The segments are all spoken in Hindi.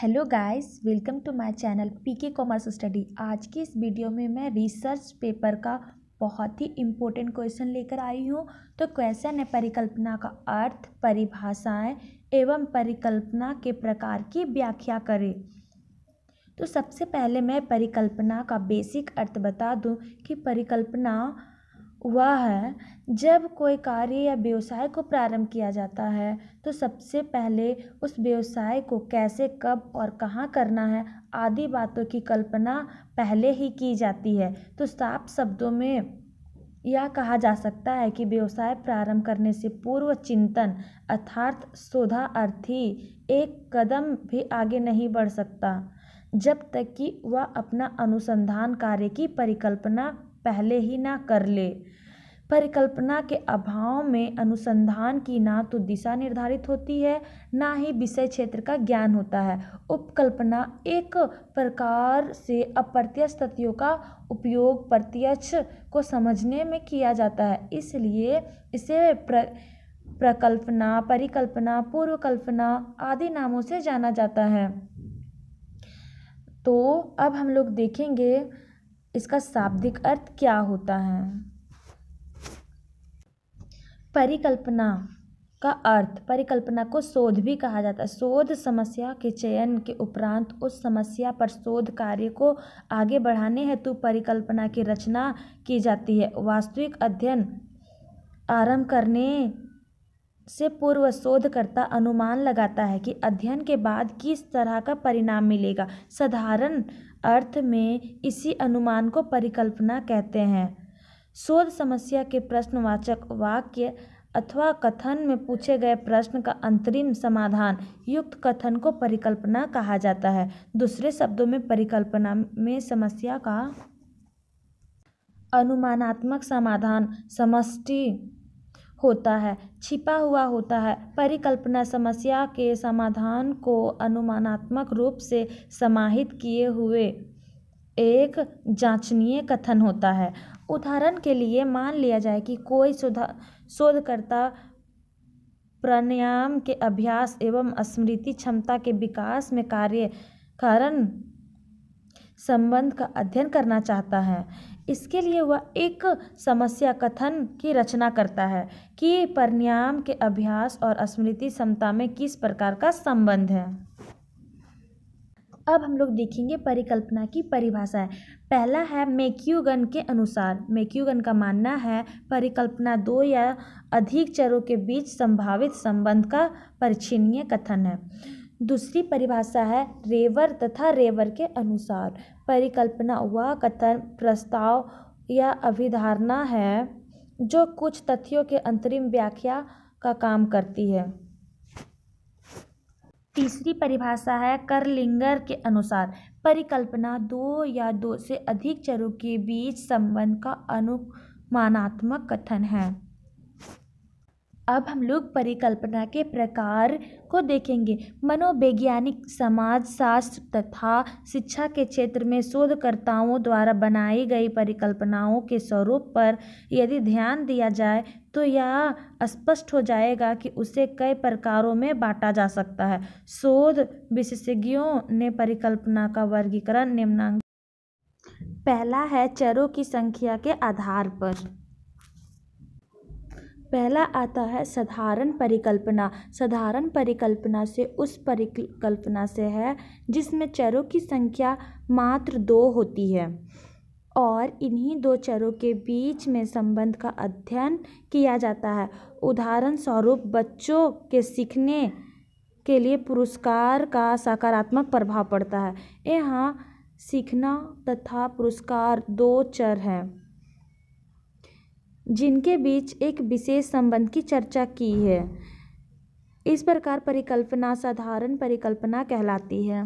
hello guys welcome to my channel PK commerce study आज की इस वीडियो में मैं रिसर्च पेपर का बहुत ही इम्पोर्टेंट क्वेश्चन लेकर आई हूँ तो क्वेश्चन है परिकल्पना का अर्थ परिभाषाएं एवं परिकल्पना के प्रकार की व्याख्या करें तो सबसे पहले मैं परिकल्पना का बेसिक अर्थ बता दूँ कि परिकल्पना वह है जब कोई कार्य या व्यवसाय को प्रारंभ किया जाता है तो सबसे पहले उस व्यवसाय को कैसे कब और कहाँ करना है आदि बातों की कल्पना पहले ही की जाती है तो साफ शब्दों में यह कहा जा सकता है कि व्यवसाय प्रारंभ करने से पूर्व चिंतन अर्थात अर्थी एक कदम भी आगे नहीं बढ़ सकता जब तक कि वह अपना अनुसंधान कार्य की परिकल्पना पहले ही ना कर ले परिकल्पना के अभाव में अनुसंधान की ना तो दिशा निर्धारित होती है ना ही विषय क्षेत्र का ज्ञान होता है उपकल्पना एक प्रकार से अप्रत्यक्ष तथ्यों का उपयोग प्रत्यक्ष को समझने में किया जाता है इसलिए इसे प्र प्रकल्पना परिकल्पना पूर्वकल्पना आदि नामों से जाना जाता है तो अब हम लोग देखेंगे इसका शाब्दिक अर्थ क्या होता है परिकल्पना का अर्थ परिकल्पना को शोध भी कहा जाता है शोध समस्या के चयन के उपरांत उस समस्या पर शोध कार्य को आगे बढ़ाने हेतु परिकल्पना की रचना की जाती है वास्तविक अध्ययन आरंभ करने से पूर्व शोधकर्ता अनुमान लगाता है कि अध्ययन के बाद किस तरह का परिणाम मिलेगा साधारण अर्थ में इसी अनुमान को परिकल्पना कहते हैं शोध समस्या के प्रश्नवाचक वाक्य अथवा कथन में पूछे गए प्रश्न का अंतरिम समाधान युक्त कथन को परिकल्पना कहा जाता है दूसरे शब्दों में परिकल्पना में समस्या का अनुमानात्मक समाधान समष्टि होता है छिपा हुआ होता है परिकल्पना समस्या के समाधान को अनुमानात्मक रूप से समाहित किए हुए एक जांचनीय कथन होता है उदाहरण के लिए मान लिया जाए कि कोई शोधा शोधकर्ता प्राणायाम के अभ्यास एवं स्मृति क्षमता के विकास में कार्य कारण संबंध का अध्ययन करना चाहता है इसके लिए वह एक समस्या कथन की रचना करता है कि परिणाम के अभ्यास और स्मृति क्षमता में किस प्रकार का संबंध है अब हम लोग देखेंगे परिकल्पना की परिभाषाएं पहला है मेक्यूगन के अनुसार मेक्यूगन का मानना है परिकल्पना दो या अधिक चरों के बीच संभावित संबंध का परिचिनीय कथन है दूसरी परिभाषा है रेवर तथा रेवर के अनुसार परिकल्पना वह कथन प्रस्ताव या अभिधारणा है जो कुछ तथ्यों के अंतरिम व्याख्या का काम करती है तीसरी परिभाषा है करलिंगर के अनुसार परिकल्पना दो या दो से अधिक चरों के बीच संबंध का अनुमानात्मक कथन है अब हम लोग परिकल्पना के प्रकार को देखेंगे मनोवैज्ञानिक समाज शास्त्र तथा शिक्षा के क्षेत्र में शोधकर्ताओं द्वारा बनाई गई परिकल्पनाओं के स्वरूप पर यदि ध्यान दिया जाए तो यह स्पष्ट हो जाएगा कि उसे कई प्रकारों में बांटा जा सकता है शोध विशेषज्ञों ने परिकल्पना का वर्गीकरण निम्नांक पहला है चरों की संख्या के आधार पर पहला आता है साधारण परिकल्पना साधारण परिकल्पना से उस परिकल्पना से है जिसमें चरों की संख्या मात्र दो होती है और इन्हीं दो चरों के बीच में संबंध का अध्ययन किया जाता है उदाहरण स्वरूप बच्चों के सीखने के लिए पुरस्कार का सकारात्मक प्रभाव पड़ता है यहाँ सीखना तथा पुरस्कार दो चर हैं जिनके बीच एक विशेष संबंध की चर्चा की है इस प्रकार परिकल्पना साधारण परिकल्पना कहलाती है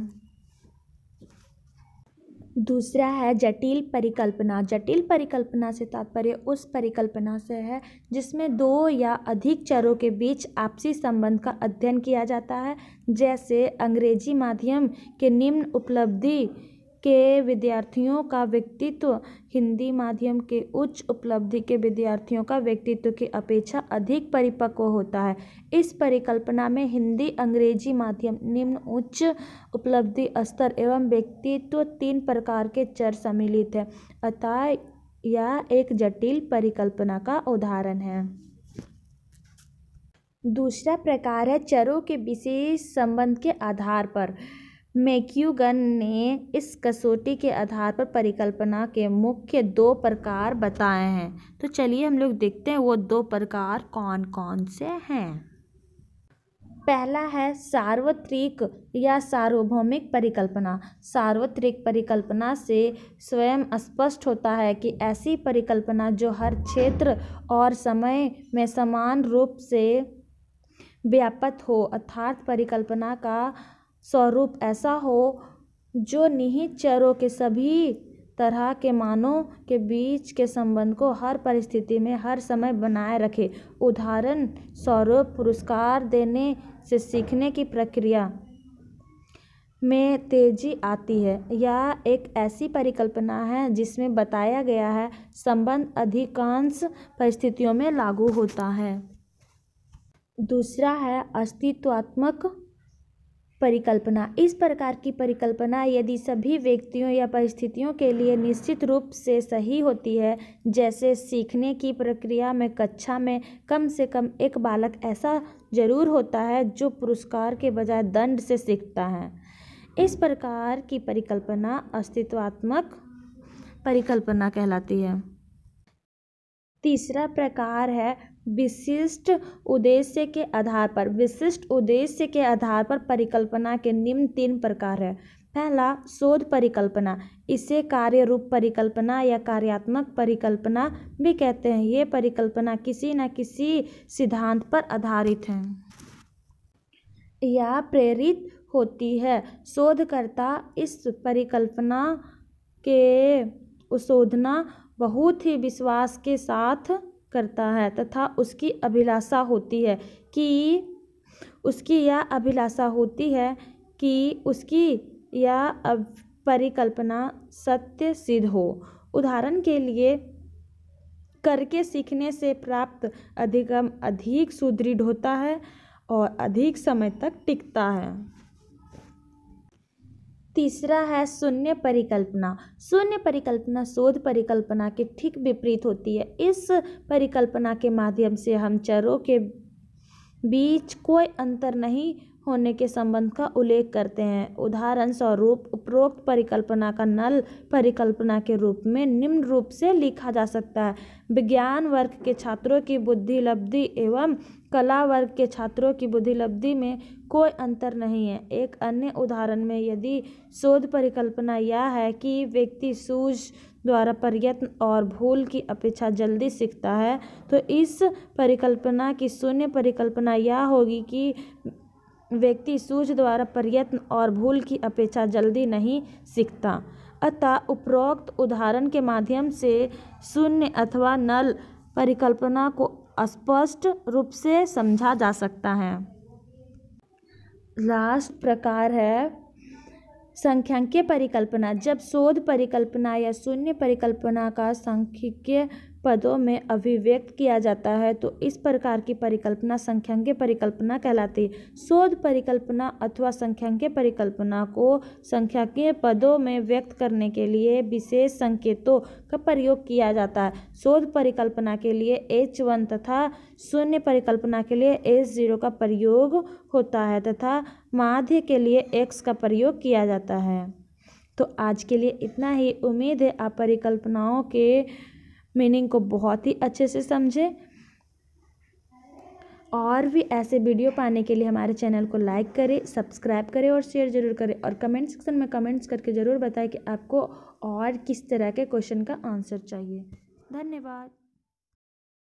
दूसरा है जटिल परिकल्पना जटिल परिकल्पना से तात्पर्य उस परिकल्पना से है जिसमें दो या अधिक चरों के बीच आपसी संबंध का अध्ययन किया जाता है जैसे अंग्रेजी माध्यम के निम्न उपलब्धि के विद्यार्थियों का व्यक्तित्व हिंदी माध्यम के उच्च उपलब्धि के विद्यार्थियों का व्यक्तित्व की अपेक्षा अधिक परिपक्व होता है इस परिकल्पना में हिंदी अंग्रेजी माध्यम निम्न उच्च उपलब्धि स्तर एवं व्यक्तित्व तीन प्रकार के चर सम्मिलित है अतः यह एक जटिल परिकल्पना का उदाहरण है दूसरा प्रकार है चरों के विशेष संबंध के आधार पर मैक्यूगन ने इस कसौटी के आधार पर परिकल्पना के मुख्य दो प्रकार बताए हैं तो चलिए हम लोग देखते हैं वो दो प्रकार कौन कौन से हैं पहला है सार्वत्रिक या सार्वभौमिक परिकल्पना सार्वत्रिक परिकल्पना से स्वयं स्पष्ट होता है कि ऐसी परिकल्पना जो हर क्षेत्र और समय में समान रूप से व्यापक हो अर्थात परिकल्पना का स्वरूप ऐसा हो जो निहित चरों के सभी तरह के मानों के बीच के संबंध को हर परिस्थिति में हर समय बनाए रखे उदाहरण स्वरूप पुरस्कार देने से सीखने की प्रक्रिया में तेजी आती है यह एक ऐसी परिकल्पना है जिसमें बताया गया है संबंध अधिकांश परिस्थितियों में लागू होता है दूसरा है अस्तित्वात्मक परिकल्पना इस प्रकार की परिकल्पना यदि सभी व्यक्तियों या परिस्थितियों के लिए निश्चित रूप से सही होती है जैसे सीखने की प्रक्रिया में कक्षा में कम से कम एक बालक ऐसा जरूर होता है जो पुरस्कार के बजाय दंड से सीखता है इस प्रकार की परिकल्पना अस्तित्वात्मक परिकल्पना कहलाती है तीसरा प्रकार है विशिष्ट उद्देश्य के आधार पर विशिष्ट उद्देश्य के आधार पर परिकल्पना के निम्न तीन प्रकार है पहला शोध परिकल्पना इसे कार्य रूप परिकल्पना या कार्यात्मक परिकल्पना भी कहते हैं ये परिकल्पना किसी न किसी सिद्धांत पर आधारित हैं या प्रेरित होती है शोधकर्ता इस परिकल्पना के शोधना बहुत ही विश्वास के साथ करता है तथा उसकी अभिलाषा होती है कि उसकी यह अभिलाषा होती है कि उसकी यह परिकल्पना सत्य सिद्ध हो उदाहरण के लिए करके सीखने से प्राप्त अधिगम अधिक सुदृढ़ होता है और अधिक समय तक टिकता है तीसरा है शून्य परिकल्पना शून्य परिकल्पना शोध परिकल्पना के ठीक विपरीत होती है इस परिकल्पना के माध्यम से हम चरों के बीच कोई अंतर नहीं होने के संबंध का उल्लेख करते हैं उदाहरण स्वरूप उपरोक्त परिकल्पना का नल परिकल्पना के रूप में निम्न रूप से लिखा जा सकता है विज्ञान वर्ग के छात्रों की बुद्धि लब्धि एवं कला वर्ग के छात्रों की बुद्धि लब्धि में कोई अंतर नहीं है एक अन्य उदाहरण में यदि शोध परिकल्पना यह है कि व्यक्ति सूझ द्वारा प्रयत्न और भूल की अपेक्षा जल्दी सीखता है तो इस परिकल्पना की शून्य परिकल्पना यह होगी कि व्यक्ति सूझ द्वारा प्रयत्न और भूल की अपेक्षा जल्दी नहीं सीखता अतः उपरोक्त उदाहरण के माध्यम से शून्य अथवा नल परिकल्पना को स्पष्ट रूप से समझा जा सकता है लास्ट प्रकार है संख्यांकीय परिकल्पना जब शोध परिकल्पना या शून्य परिकल्पना का संख्यकीय पदों में अभिव्यक्त किया जाता है तो इस प्रकार की परिकल्पना संख्यांकीय परिकल्पना कहलाती है शोध परिकल्पना अथवा संख्यांकीय परिकल्पना को संख्यांकीय पदों में व्यक्त करने के लिए विशेष संकेतों का प्रयोग किया जाता है शोध परिकल्पना के लिए एच वन तथा शून्य परिकल्पना के लिए एच जीरो का प्रयोग होता है तथा माध्य के लिए एक्स का प्रयोग किया जाता है तो आज के लिए इतना ही उम्मीद है आप परिकल्पनाओं के मीनिंग को बहुत ही अच्छे से समझें और भी ऐसे वीडियो पाने के लिए हमारे चैनल को लाइक करें सब्सक्राइब करें और शेयर ज़रूर करें और कमेंट सेक्शन में कमेंट्स करके ज़रूर बताएं कि आपको और किस तरह के क्वेश्चन का आंसर चाहिए धन्यवाद